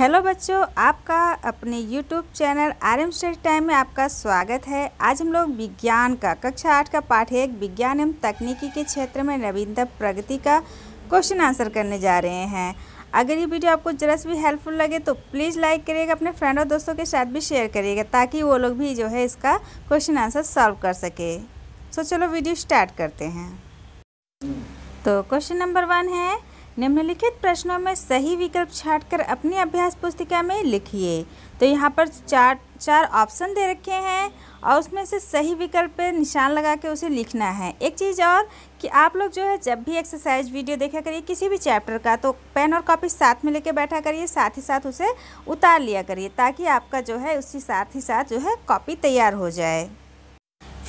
hello बच्चों आपका अपने YouTube channel R M study time में आपका स्वागत है आज हम लोग विज्ञान का कक्षा आठ का पाठ एक विज्ञान एवं तकनीकी के क्षेत्र में नवीनतम प्रगति का क्वेश्चन आंसर करने जा रहे हैं अगर ये वीडियो आपको जरा भी हेल्पफुल लगे तो प्लीज़ लाइक करिएगा अपने फ्रेंड और दोस्तों के साथ भी शेयर करिएगा ताकि वो लोग भी जो है इसका क्वेश्चन आंसर सॉल्व कर सके सो चलो वीडियो स्टार्ट करते हैं तो क्वेश्चन नंबर वन है निम्नलिखित प्रश्नों में सही विकल्प कर अपनी अभ्यास पुस्तिका में लिखिए तो यहाँ पर चार चार ऑप्शन दे रखे हैं और उसमें से सही विकल्प पर निशान लगा के उसे लिखना है एक चीज़ और कि आप लोग जो है जब भी एक्सरसाइज वीडियो देखा करिए किसी भी चैप्टर का तो पेन और कॉपी साथ में लेके बैठा करिए साथ ही साथ उसे उतार लिया करिए ताकि आपका जो है उसी साथ ही साथ जो है कॉपी तैयार हो जाए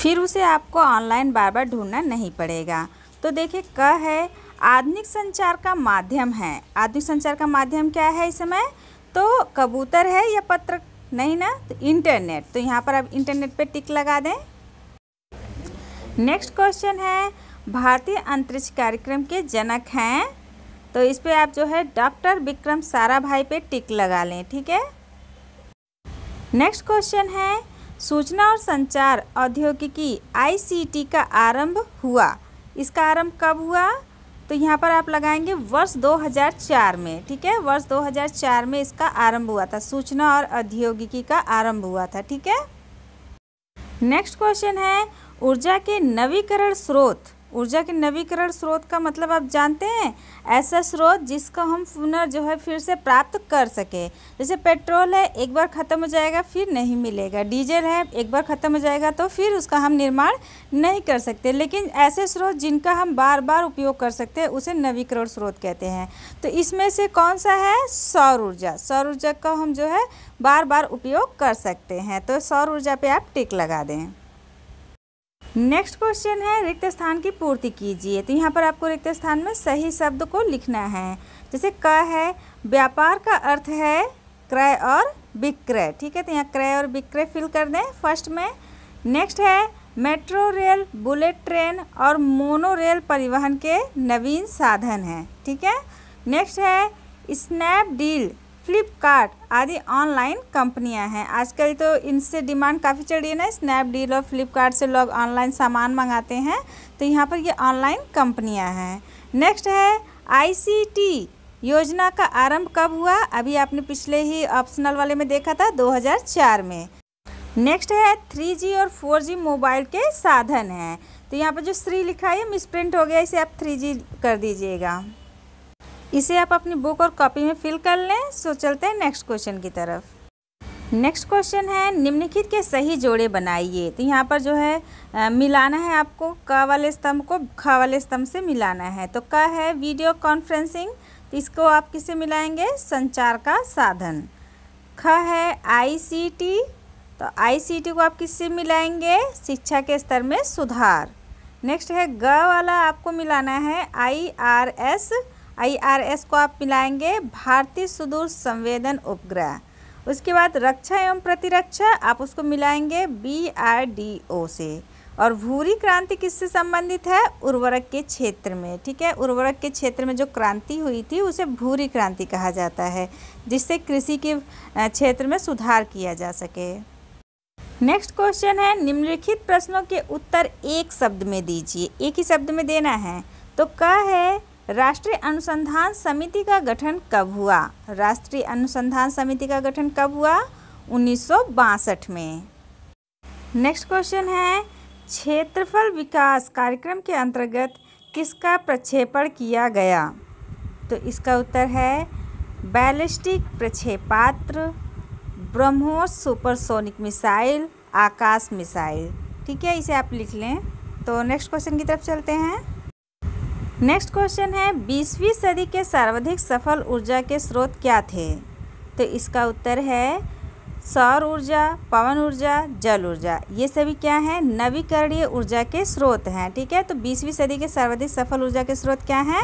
फिर उसे आपको ऑनलाइन बार बार ढूंढना नहीं पड़ेगा तो देखिए क है आधुनिक संचार का माध्यम है आधुनिक संचार का माध्यम क्या है इस समय तो कबूतर है या पत्र नहीं ना तो इंटरनेट तो यहाँ पर आप इंटरनेट पे टिक लगा दें नेक्स्ट क्वेश्चन है भारतीय अंतरिक्ष कार्यक्रम के जनक हैं तो इस पर आप जो है डॉक्टर विक्रम सारा भाई पे टिक लगा लें ठीक है नेक्स्ट क्वेश्चन है सूचना और संचार औद्योगिकी आईसीटी का आरंभ हुआ इसका आरंभ कब हुआ तो यहाँ पर आप लगाएंगे वर्ष 2004 में ठीक है वर्ष 2004 में इसका आरंभ हुआ था सूचना और औद्योगिकी का आरंभ हुआ था ठीक है नेक्स्ट क्वेश्चन है ऊर्जा के नवीकरण स्रोत ऊर्जा के नवीकरण स्रोत का मतलब आप जानते हैं ऐसा स्रोत जिसका हम पुनः जो है फिर से प्राप्त कर सके जैसे पेट्रोल है एक बार ख़त्म हो जाएगा फिर नहीं मिलेगा डीजल है एक बार ख़त्म हो जाएगा तो फिर उसका हम निर्माण नहीं कर सकते लेकिन ऐसे स्रोत जिनका हम बार बार उपयोग कर सकते हैं उसे नवीकरण स्रोत कहते हैं तो इसमें से कौन सा है सौर ऊर्जा सौर ऊर्जा का हम जो है बार बार उपयोग कर सकते हैं तो सौर ऊर्जा पर आप टिक लगा दें नेक्स्ट क्वेश्चन है रिक्त स्थान की पूर्ति कीजिए तो यहाँ पर आपको रिक्त स्थान में सही शब्द को लिखना है जैसे क है व्यापार का अर्थ है क्रय और विक्रय ठीक है तो यहाँ क्रय और विक्रय फिल कर दें फर्स्ट में नेक्स्ट है मेट्रो रेल बुलेट ट्रेन और मोनो रेल परिवहन के नवीन साधन हैं ठीक है नेक्स्ट है स्नैपडील फ्लिपकार्ट आदि ऑनलाइन कंपनियां हैं आजकल तो इनसे डिमांड काफ़ी चल रही है ना स्नैपडील और फ्लिपकार्ट से लोग ऑनलाइन सामान मंगाते हैं तो यहाँ पर ये ऑनलाइन कंपनियां हैं नेक्स्ट है आईसीटी योजना का आरंभ कब हुआ अभी आपने पिछले ही ऑप्शनल वाले में देखा था 2004 में नेक्स्ट है थ्री और फोर मोबाइल के साधन हैं तो यहाँ पर जो श्री लिखा है मिसप्रिंट हो गया इसे आप थ्री कर दीजिएगा इसे आप अपनी बुक और कॉपी में फिल कर लें सो चलते हैं नेक्स्ट क्वेश्चन की तरफ नेक्स्ट क्वेश्चन है निम्नलिखित के सही जोड़े बनाइए तो यहाँ पर जो है आ, मिलाना है आपको क वाले स्तंभ को ख वाले स्तंभ से मिलाना है तो क है वीडियो कॉन्फ्रेंसिंग तो इसको आप किससे मिलाएंगे संचार का साधन ख है आईसीटी तो आईसीटी को आप किससे मिलाएंगे शिक्षा के स्तर में सुधार नेक्स्ट है ग वाला आपको मिलाना है आई आर एस आईआरएस को आप मिलाएंगे भारतीय सुदूर संवेदन उपग्रह उसके बाद रक्षा एवं प्रतिरक्षा आप उसको मिलाएंगे बीआरडीओ से और भूरी क्रांति किससे संबंधित है उर्वरक के क्षेत्र में ठीक है उर्वरक के क्षेत्र में जो क्रांति हुई थी उसे भूरी क्रांति कहा जाता है जिससे कृषि के क्षेत्र में सुधार किया जा सके नेक्स्ट क्वेश्चन है निम्नलिखित प्रश्नों के उत्तर एक शब्द में दीजिए एक ही शब्द में देना है तो क है राष्ट्रीय अनुसंधान समिति का गठन कब हुआ राष्ट्रीय अनुसंधान समिति का गठन कब हुआ उन्नीस में नेक्स्ट क्वेश्चन है क्षेत्रफल विकास कार्यक्रम के अंतर्गत किसका प्रक्षेपण किया गया तो इसका उत्तर है बैलिस्टिक प्रक्षेपात्र BrahMos supersonic missile Akash missile ठीक है इसे आप लिख लें तो नेक्स्ट क्वेश्चन की तरफ चलते हैं नेक्स्ट क्वेश्चन है बीसवीं सदी के सर्वाधिक सफल ऊर्जा के स्रोत क्या थे तो इसका उत्तर है सौर ऊर्जा पवन ऊर्जा जल ऊर्जा ये सभी क्या हैं नवीकरणीय ऊर्जा के स्रोत हैं ठीक है तो बीसवीं सदी के सर्वाधिक सफल ऊर्जा के स्रोत क्या हैं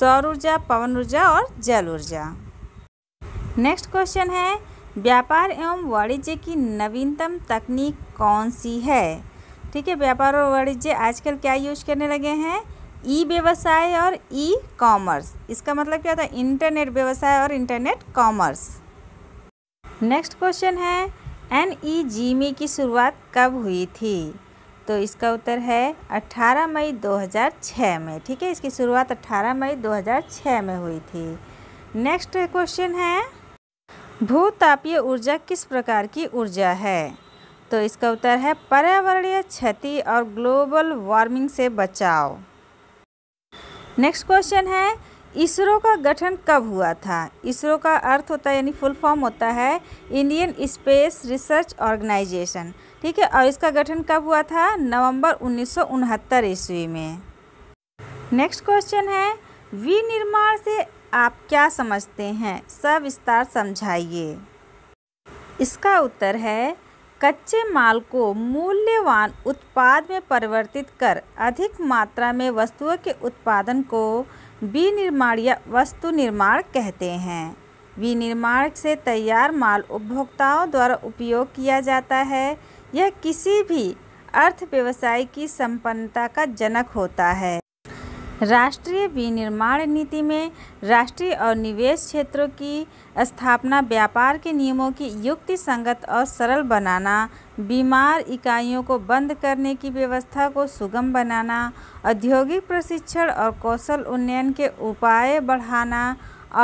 सौर ऊर्जा पवन ऊर्जा और जल ऊर्जा नेक्स्ट क्वेश्चन है व्यापार एवं वाणिज्य की नवीनतम तकनीक कौन सी है ठीक है व्यापार और वाणिज्य आजकल क्या यूज करने लगे हैं ई व्यवसाय और ई कॉमर्स इसका मतलब क्या होता है इंटरनेट व्यवसाय और इंटरनेट कॉमर्स नेक्स्ट क्वेश्चन है एन ई जी मी की शुरुआत कब हुई थी तो इसका उत्तर है 18 मई 2006 में ठीक है इसकी शुरुआत 18 मई 2006 में हुई थी नेक्स्ट क्वेश्चन है भूतापीय ऊर्जा किस प्रकार की ऊर्जा है तो इसका उत्तर है पर्यावरणीय क्षति और ग्लोबल वार्मिंग से बचाव नेक्स्ट क्वेश्चन है इसरो का गठन कब हुआ था इसरो का अर्थ होता है यानी फुल फॉर्म होता है इंडियन स्पेस रिसर्च ऑर्गेनाइजेशन ठीक है और इसका गठन कब हुआ था नवंबर उन्नीस ईस्वी में नेक्स्ट क्वेश्चन है विनिर्माण से आप क्या समझते हैं सब विस्तार समझाइए इसका उत्तर है कच्चे माल को मूल्यवान उत्पाद में परिवर्तित कर अधिक मात्रा में वस्तुओं के उत्पादन को विनिर्माण या वस्तु निर्माण कहते हैं विनिर्माण से तैयार माल उपभोक्ताओं द्वारा उपयोग किया जाता है यह किसी भी अर्थव्यवसाय की संपन्नता का जनक होता है राष्ट्रीय विनिर्माण नीति में राष्ट्रीय और निवेश क्षेत्रों की स्थापना व्यापार के नियमों की युक्ति संगत और सरल बनाना बीमार इकाइयों को बंद करने की व्यवस्था को सुगम बनाना औद्योगिक प्रशिक्षण और कौशल उन्नयन के उपाय बढ़ाना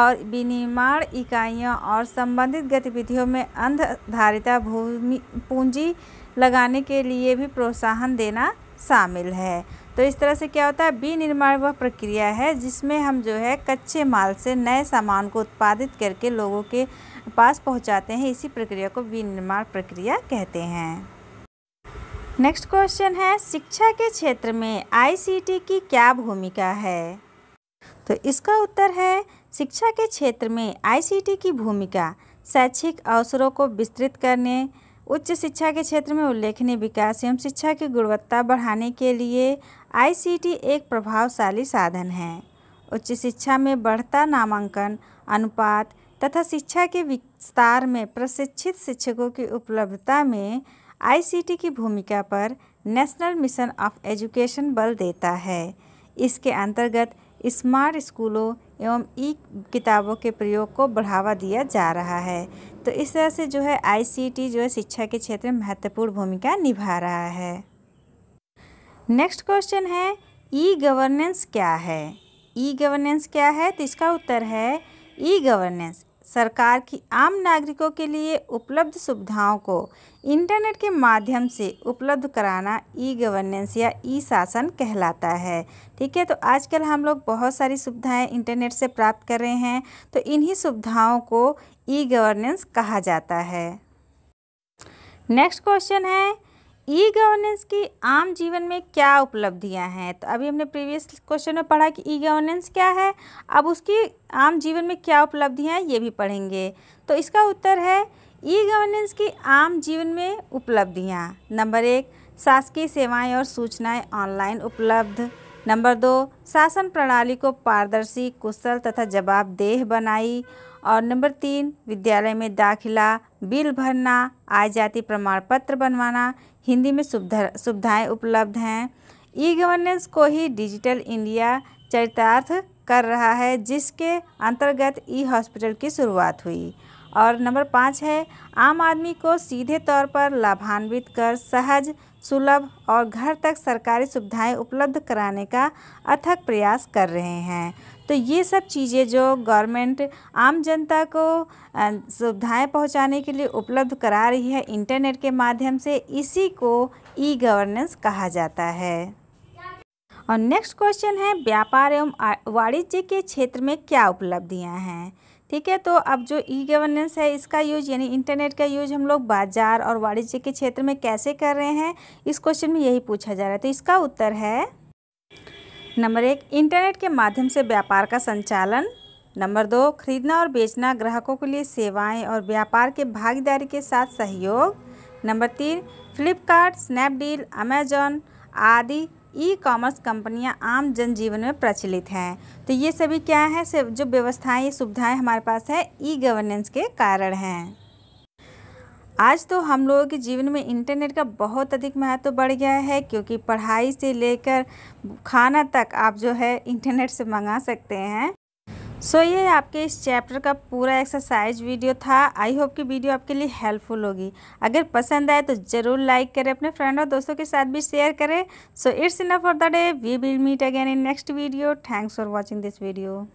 और विनिर्माण इकाइयों और संबंधित गतिविधियों में अंधधारिता भूमि पूंजी लगाने के लिए भी प्रोत्साहन देना शामिल है तो इस तरह से क्या होता है विनिर्माण वह प्रक्रिया है जिसमें हम जो है कच्चे माल से नए सामान को उत्पादित करके लोगों के पास पहुंचाते हैं इसी प्रक्रिया को विनिर्माण प्रक्रिया कहते हैं नेक्स्ट क्वेश्चन है शिक्षा के क्षेत्र में आईसीटी की क्या भूमिका है तो इसका उत्तर है शिक्षा के क्षेत्र में आईसीटी की भूमिका शैक्षिक अवसरों को विस्तृत करने उच्च शिक्षा के क्षेत्र में उल्लेखनीय विकास एवं शिक्षा की गुणवत्ता बढ़ाने के लिए आईसीटी एक प्रभावशाली साधन है उच्च शिक्षा में बढ़ता नामांकन अनुपात तथा शिक्षा के विस्तार में प्रशिक्षित शिक्षकों की उपलब्धता में आईसीटी की भूमिका पर नेशनल मिशन ऑफ एजुकेशन बल देता है इसके अंतर्गत स्मार्ट स्कूलों एवं ई किताबों के प्रयोग को बढ़ावा दिया जा रहा है तो इस तरह से जो है आईसीटी जो है शिक्षा के क्षेत्र में महत्वपूर्ण भूमिका निभा रहा है नेक्स्ट क्वेश्चन है ई गवर्नेंस क्या है ई गवर्नेंस क्या है तो इसका उत्तर है ई गवर्नेंस सरकार की आम नागरिकों के लिए उपलब्ध सुविधाओं को इंटरनेट के माध्यम से उपलब्ध कराना ई गवर्नेंस या ई शासन कहलाता है ठीक है तो आजकल हम लोग बहुत सारी सुविधाएं इंटरनेट से प्राप्त कर रहे हैं तो इन्हीं सुविधाओं को ई गवर्नेंस कहा जाता है नेक्स्ट क्वेश्चन है ई गवर्नेंस की आम जीवन में क्या उपलब्धियां हैं तो अभी हमने प्रीवियस क्वेश्चन में पढ़ा कि ई गवर्नेंस क्या है अब उसकी आम जीवन में क्या उपलब्धियां ये भी पढ़ेंगे तो इसका उत्तर है ई गवर्नेंस की आम जीवन में उपलब्धियां नंबर एक शासकीय सेवाएं और सूचनाएं ऑनलाइन उपलब्ध नंबर दो शासन प्रणाली को पारदर्शी कुशल तथा जवाबदेह बनाई और नंबर तीन विद्यालय में दाखिला बिल भरना आय जाति प्रमाण पत्र बनवाना हिंदी में सुविधा सुविधाएँ उपलब्ध हैं ई गवर्नेंस को ही डिजिटल इंडिया चरितार्थ कर रहा है जिसके अंतर्गत ई हॉस्पिटल की शुरुआत हुई और नंबर पाँच है आम आदमी को सीधे तौर पर लाभान्वित कर सहज सुलभ और घर तक सरकारी सुविधाएं उपलब्ध कराने का अथक प्रयास कर रहे हैं तो ये सब चीज़ें जो गवर्नमेंट आम जनता को सुविधाएं पहुंचाने के लिए उपलब्ध करा रही है इंटरनेट के माध्यम से इसी को ई गवर्नेंस कहा जाता है और नेक्स्ट क्वेश्चन है व्यापार एवं वाणिज्य के क्षेत्र में क्या उपलब्धियां हैं ठीक है तो अब जो ई गवर्नेंस है इसका यूज यानी इंटरनेट का यूज हम लोग बाजार और वाणिज्य के क्षेत्र में कैसे कर रहे हैं इस क्वेश्चन में यही पूछा जा रहा है तो इसका उत्तर है नंबर एक इंटरनेट के माध्यम से व्यापार का संचालन नंबर दो खरीदना और बेचना ग्राहकों के लिए सेवाएं और व्यापार के भागीदारी के साथ सहयोग नंबर तीन फ्लिपकार्ट स्नैपडील अमेजॉन आदि ई कॉमर्स कंपनियां आम जनजीवन में प्रचलित हैं तो ये सभी क्या है जो व्यवस्थाएं सुविधाएं हमारे पास है ई गवर्नेंस के कारण हैं आज तो हम लोगों के जीवन में इंटरनेट का बहुत अधिक महत्व तो बढ़ गया है क्योंकि पढ़ाई से लेकर खाना तक आप जो है इंटरनेट से मंगा सकते हैं सो so, ये आपके इस चैप्टर का पूरा एक्सरसाइज वीडियो था आई होप कि वीडियो आपके लिए हेल्पफुल होगी अगर पसंद आए तो ज़रूर लाइक करें अपने फ्रेंड और दोस्तों के साथ भी शेयर करें so it's enough for the day we will meet again in next video thanks for watching this video